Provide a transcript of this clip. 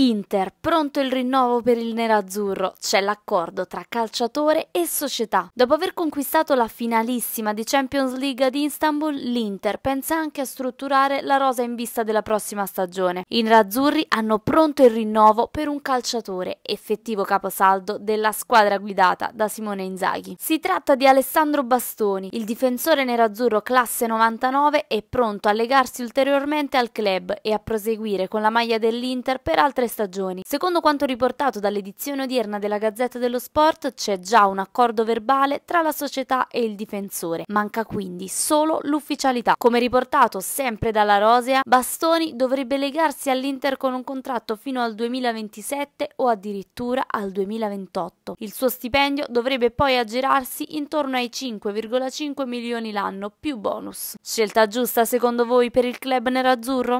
Inter, pronto il rinnovo per il nerazzurro, c'è l'accordo tra calciatore e società. Dopo aver conquistato la finalissima di Champions League ad Istanbul, l'Inter pensa anche a strutturare la rosa in vista della prossima stagione. I nerazzurri hanno pronto il rinnovo per un calciatore, effettivo caposaldo della squadra guidata da Simone Inzaghi. Si tratta di Alessandro Bastoni, il difensore nerazzurro classe 99 è pronto a legarsi ulteriormente al club e a proseguire con la maglia dell'Inter per altre stagioni. Secondo quanto riportato dall'edizione odierna della Gazzetta dello Sport, c'è già un accordo verbale tra la società e il difensore. Manca quindi solo l'ufficialità. Come riportato sempre dalla Rosea, Bastoni dovrebbe legarsi all'Inter con un contratto fino al 2027 o addirittura al 2028. Il suo stipendio dovrebbe poi aggirarsi intorno ai 5,5 milioni l'anno più bonus. Scelta giusta secondo voi per il club nerazzurro?